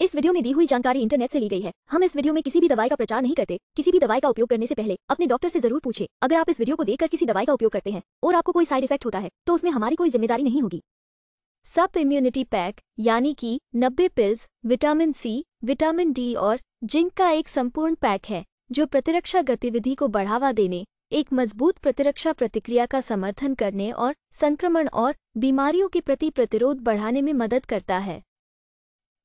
इस वीडियो में दी हुई जानकारी इंटरनेट से ली गई है हम इस वीडियो में किसी भी दवाई का प्रचार नहीं करते किसी भी दवाई का उपयोग करने से पहले अपने डॉक्टर से जरूर पूछे अगर आप इस वीडियो को देखकर किसी दवाई का उपयोग करते हैं और आपको कोई साइड इफेक्ट होता है तो उसमें हमारी कोई जिम्मेदारी नहीं होगी सब इम्यूनिटी पैक यानी कि नब्बे pills vitamin C vitamin D और जिंक का एक संपूर्ण पैक है जो प्रतिरक्षा गतिविधि को बढ़ावा देने एक मजबूत प्रतिरक्षा प्रतिक्रिया का समर्थन करने और संक्रमण और बीमारियों के प्रति प्रतिरोध बढ़ाने में मदद करता है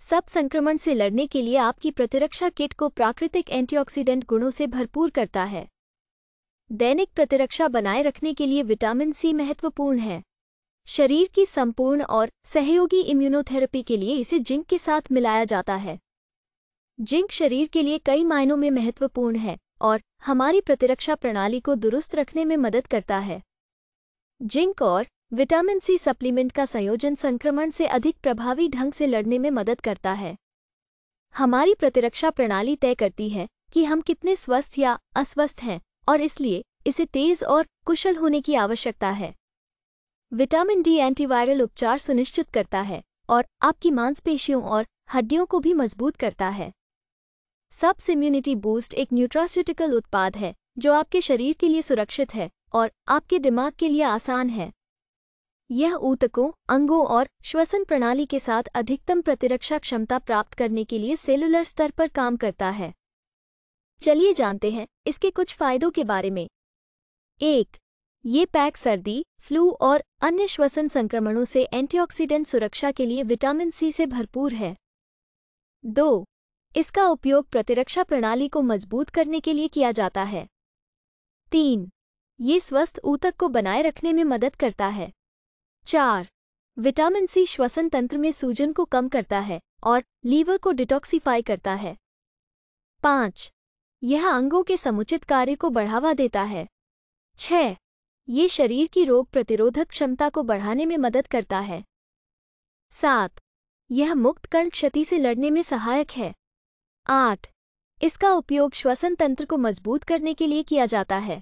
सब संक्रमण से लड़ने के लिए आपकी प्रतिरक्षा किट को प्राकृतिक एंटीऑक्सीडेंट गुणों से भरपूर करता है दैनिक प्रतिरक्षा बनाए रखने के लिए विटामिन सी महत्वपूर्ण है शरीर की संपूर्ण और सहयोगी इम्यूनोथेरेपी के लिए इसे जिंक के साथ मिलाया जाता है जिंक शरीर के लिए कई मायनों में महत्वपूर्ण है और हमारी प्रतिरक्षा प्रणाली को दुरुस्त रखने में मदद करता है जिंक और विटामिन सी सप्लीमेंट का संयोजन संक्रमण से अधिक प्रभावी ढंग से लड़ने में मदद करता है हमारी प्रतिरक्षा प्रणाली तय करती है कि हम कितने स्वस्थ या अस्वस्थ हैं और इसलिए इसे तेज और कुशल होने की आवश्यकता है विटामिन डी एंटीवायरल उपचार सुनिश्चित करता है और आपकी मांसपेशियों और हड्डियों को भी मजबूत करता है सब्स इम्यूनिटी बूस्ट एक न्यूट्रास्यूटिकल उत्पाद है जो आपके शरीर के लिए सुरक्षित है और आपके दिमाग के लिए आसान है यह ऊतकों अंगों और श्वसन प्रणाली के साथ अधिकतम प्रतिरक्षा क्षमता प्राप्त करने के लिए सेलुलर स्तर पर काम करता है चलिए जानते हैं इसके कुछ फायदों के बारे में एक ये पैक सर्दी फ्लू और अन्य श्वसन संक्रमणों से एंटीऑक्सीडेंट सुरक्षा के लिए विटामिन सी से भरपूर है दो इसका उपयोग प्रतिरक्षा प्रणाली को मजबूत करने के लिए किया जाता है तीन ये स्वस्थ ऊतक को बनाए रखने में मदद करता है चार विटामिन सी श्वसन तंत्र में सूजन को कम करता है और लीवर को डिटॉक्सीफाई करता है पाँच यह अंगों के समुचित कार्य को बढ़ावा देता है छ ये शरीर की रोग प्रतिरोधक क्षमता को बढ़ाने में मदद करता है सात यह मुक्त कर्ण क्षति से लड़ने में सहायक है आठ इसका उपयोग श्वसन तंत्र को मजबूत करने के लिए किया जाता है